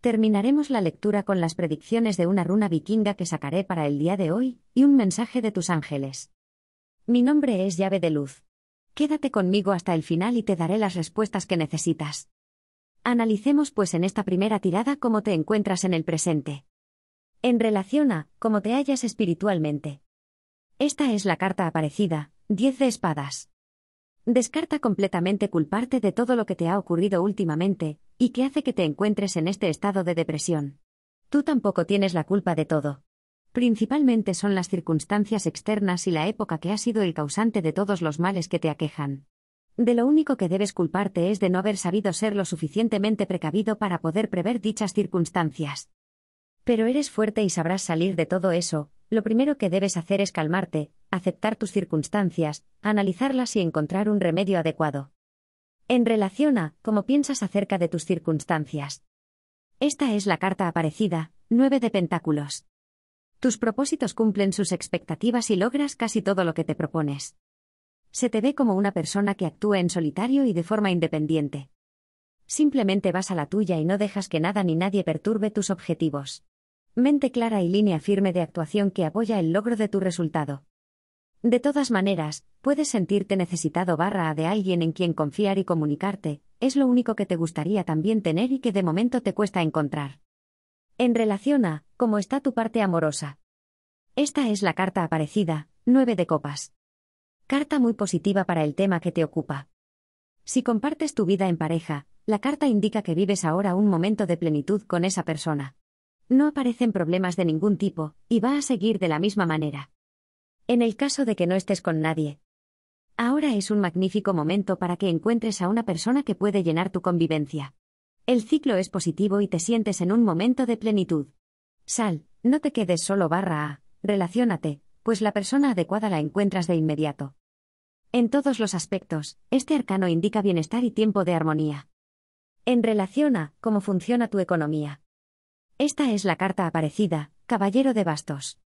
Terminaremos la lectura con las predicciones de una runa vikinga que sacaré para el día de hoy, y un mensaje de tus ángeles. Mi nombre es llave de luz. Quédate conmigo hasta el final y te daré las respuestas que necesitas. Analicemos pues en esta primera tirada cómo te encuentras en el presente. En relación a cómo te hallas espiritualmente. Esta es la carta aparecida, 10 de espadas. Descarta completamente culparte de todo lo que te ha ocurrido últimamente, y que hace que te encuentres en este estado de depresión. Tú tampoco tienes la culpa de todo. Principalmente son las circunstancias externas y la época que ha sido el causante de todos los males que te aquejan. De lo único que debes culparte es de no haber sabido ser lo suficientemente precavido para poder prever dichas circunstancias. Pero eres fuerte y sabrás salir de todo eso, lo primero que debes hacer es calmarte, aceptar tus circunstancias, analizarlas y encontrar un remedio adecuado. En relación a cómo piensas acerca de tus circunstancias. Esta es la carta aparecida, 9 de Pentáculos. Tus propósitos cumplen sus expectativas y logras casi todo lo que te propones. Se te ve como una persona que actúa en solitario y de forma independiente. Simplemente vas a la tuya y no dejas que nada ni nadie perturbe tus objetivos mente clara y línea firme de actuación que apoya el logro de tu resultado. De todas maneras, puedes sentirte necesitado barra de alguien en quien confiar y comunicarte, es lo único que te gustaría también tener y que de momento te cuesta encontrar. En relación a, ¿cómo está tu parte amorosa? Esta es la carta aparecida, 9 de copas. Carta muy positiva para el tema que te ocupa. Si compartes tu vida en pareja, la carta indica que vives ahora un momento de plenitud con esa persona no aparecen problemas de ningún tipo, y va a seguir de la misma manera. En el caso de que no estés con nadie. Ahora es un magnífico momento para que encuentres a una persona que puede llenar tu convivencia. El ciclo es positivo y te sientes en un momento de plenitud. Sal, no te quedes solo barra A, relaciónate, pues la persona adecuada la encuentras de inmediato. En todos los aspectos, este arcano indica bienestar y tiempo de armonía. En relación a cómo funciona tu economía. Esta es la carta aparecida, Caballero de Bastos.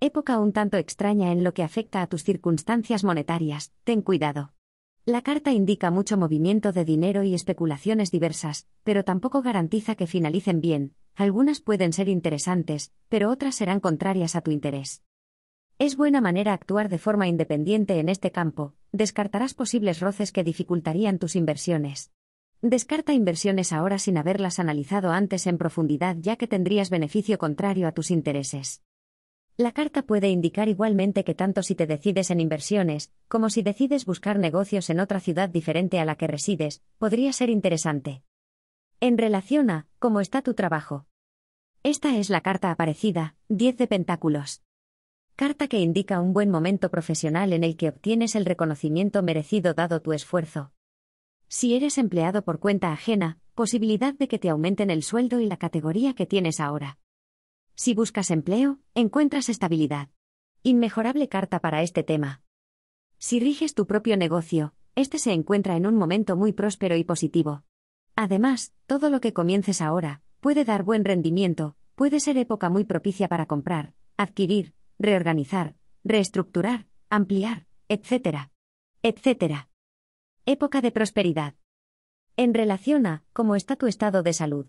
Época un tanto extraña en lo que afecta a tus circunstancias monetarias, ten cuidado. La carta indica mucho movimiento de dinero y especulaciones diversas, pero tampoco garantiza que finalicen bien, algunas pueden ser interesantes, pero otras serán contrarias a tu interés. Es buena manera actuar de forma independiente en este campo, descartarás posibles roces que dificultarían tus inversiones. Descarta inversiones ahora sin haberlas analizado antes en profundidad ya que tendrías beneficio contrario a tus intereses. La carta puede indicar igualmente que tanto si te decides en inversiones, como si decides buscar negocios en otra ciudad diferente a la que resides, podría ser interesante. En relación a, ¿cómo está tu trabajo? Esta es la carta aparecida, 10 de Pentáculos. Carta que indica un buen momento profesional en el que obtienes el reconocimiento merecido dado tu esfuerzo. Si eres empleado por cuenta ajena, posibilidad de que te aumenten el sueldo y la categoría que tienes ahora. Si buscas empleo, encuentras estabilidad. Inmejorable carta para este tema. Si riges tu propio negocio, este se encuentra en un momento muy próspero y positivo. Además, todo lo que comiences ahora puede dar buen rendimiento, puede ser época muy propicia para comprar, adquirir, reorganizar, reestructurar, ampliar, etc. etcétera. Época de prosperidad. En relación a cómo está tu estado de salud.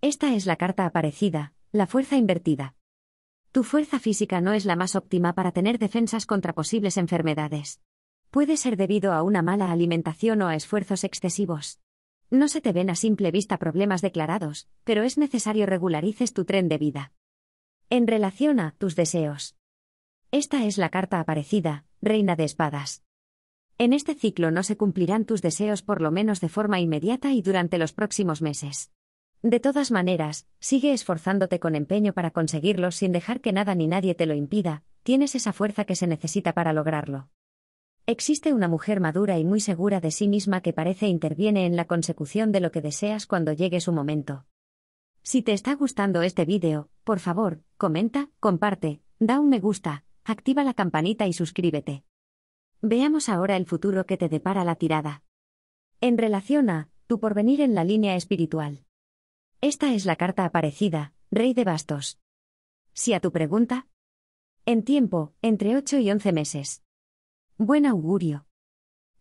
Esta es la carta aparecida, la fuerza invertida. Tu fuerza física no es la más óptima para tener defensas contra posibles enfermedades. Puede ser debido a una mala alimentación o a esfuerzos excesivos. No se te ven a simple vista problemas declarados, pero es necesario regularices tu tren de vida. En relación a tus deseos. Esta es la carta aparecida, Reina de Espadas. En este ciclo no se cumplirán tus deseos por lo menos de forma inmediata y durante los próximos meses. De todas maneras, sigue esforzándote con empeño para conseguirlos sin dejar que nada ni nadie te lo impida, tienes esa fuerza que se necesita para lograrlo. Existe una mujer madura y muy segura de sí misma que parece interviene en la consecución de lo que deseas cuando llegue su momento. Si te está gustando este vídeo, por favor, comenta, comparte, da un me gusta, activa la campanita y suscríbete. Veamos ahora el futuro que te depara la tirada. En relación a, tu porvenir en la línea espiritual. Esta es la carta aparecida, Rey de Bastos. Si a tu pregunta. En tiempo, entre 8 y 11 meses. Buen augurio.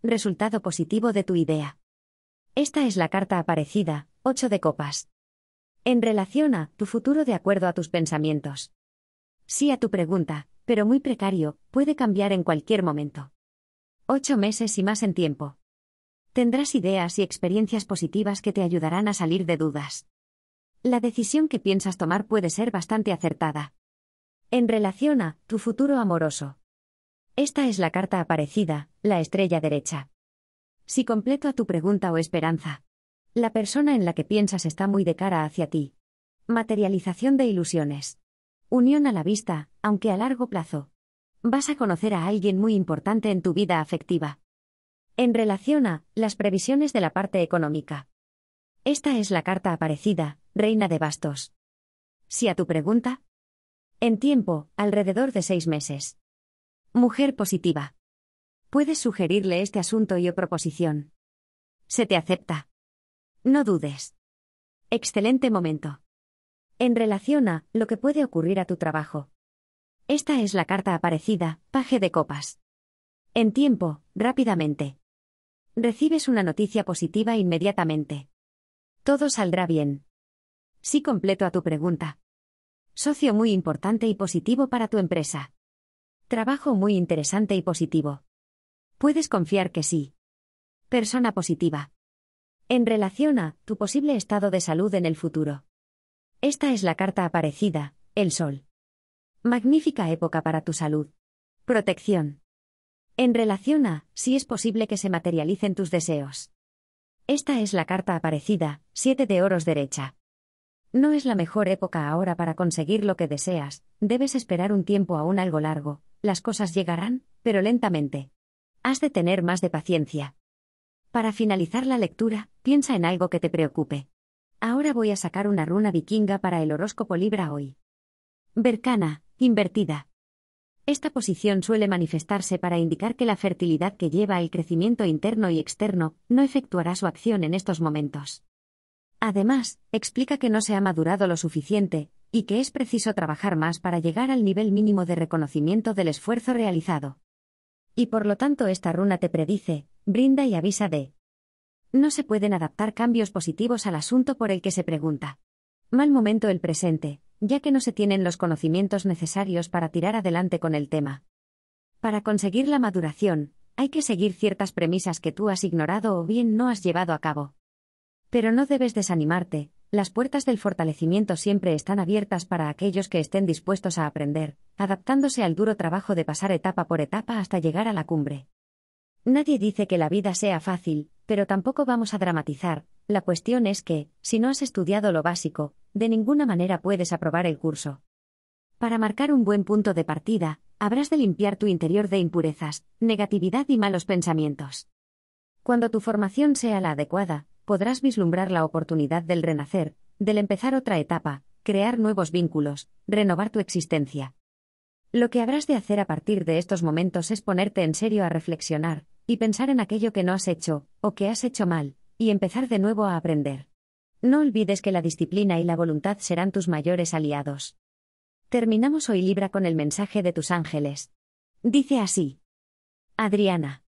Resultado positivo de tu idea. Esta es la carta aparecida, 8 de copas. En relación a tu futuro de acuerdo a tus pensamientos. Sí a tu pregunta, pero muy precario, puede cambiar en cualquier momento. Ocho meses y más en tiempo. Tendrás ideas y experiencias positivas que te ayudarán a salir de dudas. La decisión que piensas tomar puede ser bastante acertada. En relación a tu futuro amoroso. Esta es la carta aparecida, la estrella derecha. Si completo a tu pregunta o esperanza. La persona en la que piensas está muy de cara hacia ti. Materialización de ilusiones. Unión a la vista, aunque a largo plazo vas a conocer a alguien muy importante en tu vida afectiva. En relación a las previsiones de la parte económica. Esta es la carta aparecida, Reina de Bastos. Si a tu pregunta. En tiempo, alrededor de seis meses. Mujer positiva. Puedes sugerirle este asunto y o proposición. Se te acepta. No dudes. Excelente momento. En relación a lo que puede ocurrir a tu trabajo, esta es la carta aparecida, paje de copas. En tiempo, rápidamente. Recibes una noticia positiva inmediatamente. Todo saldrá bien. Sí completo a tu pregunta. Socio muy importante y positivo para tu empresa. Trabajo muy interesante y positivo. Puedes confiar que sí. Persona positiva. En relación a tu posible estado de salud en el futuro. Esta es la carta aparecida, el sol. Magnífica época para tu salud. Protección. En relación a, si es posible que se materialicen tus deseos. Esta es la carta aparecida, 7 de oros derecha. No es la mejor época ahora para conseguir lo que deseas, debes esperar un tiempo aún algo largo, las cosas llegarán, pero lentamente. Has de tener más de paciencia. Para finalizar la lectura, piensa en algo que te preocupe. Ahora voy a sacar una runa vikinga para el horóscopo Libra hoy. Invertida. Esta posición suele manifestarse para indicar que la fertilidad que lleva el crecimiento interno y externo no efectuará su acción en estos momentos. Además, explica que no se ha madurado lo suficiente, y que es preciso trabajar más para llegar al nivel mínimo de reconocimiento del esfuerzo realizado. Y por lo tanto esta runa te predice, brinda y avisa de. No se pueden adaptar cambios positivos al asunto por el que se pregunta. Mal momento el presente, ya que no se tienen los conocimientos necesarios para tirar adelante con el tema. Para conseguir la maduración, hay que seguir ciertas premisas que tú has ignorado o bien no has llevado a cabo. Pero no debes desanimarte, las puertas del fortalecimiento siempre están abiertas para aquellos que estén dispuestos a aprender, adaptándose al duro trabajo de pasar etapa por etapa hasta llegar a la cumbre. Nadie dice que la vida sea fácil, pero tampoco vamos a dramatizar, la cuestión es que, si no has estudiado lo básico, de ninguna manera puedes aprobar el curso. Para marcar un buen punto de partida, habrás de limpiar tu interior de impurezas, negatividad y malos pensamientos. Cuando tu formación sea la adecuada, podrás vislumbrar la oportunidad del renacer, del empezar otra etapa, crear nuevos vínculos, renovar tu existencia. Lo que habrás de hacer a partir de estos momentos es ponerte en serio a reflexionar, y pensar en aquello que no has hecho, o que has hecho mal, y empezar de nuevo a aprender. No olvides que la disciplina y la voluntad serán tus mayores aliados. Terminamos hoy Libra con el mensaje de tus ángeles. Dice así. Adriana.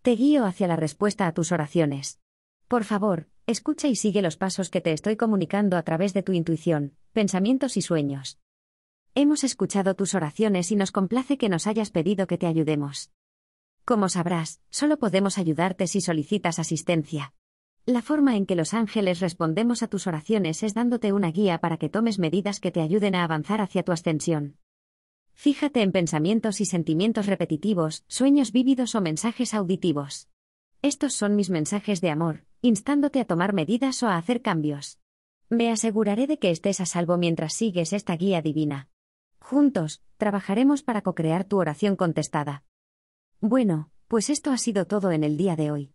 Te guío hacia la respuesta a tus oraciones. Por favor, escucha y sigue los pasos que te estoy comunicando a través de tu intuición, pensamientos y sueños. Hemos escuchado tus oraciones y nos complace que nos hayas pedido que te ayudemos. Como sabrás, solo podemos ayudarte si solicitas asistencia. La forma en que los ángeles respondemos a tus oraciones es dándote una guía para que tomes medidas que te ayuden a avanzar hacia tu ascensión. Fíjate en pensamientos y sentimientos repetitivos, sueños vívidos o mensajes auditivos. Estos son mis mensajes de amor, instándote a tomar medidas o a hacer cambios. Me aseguraré de que estés a salvo mientras sigues esta guía divina. Juntos, trabajaremos para co-crear tu oración contestada. Bueno, pues esto ha sido todo en el día de hoy.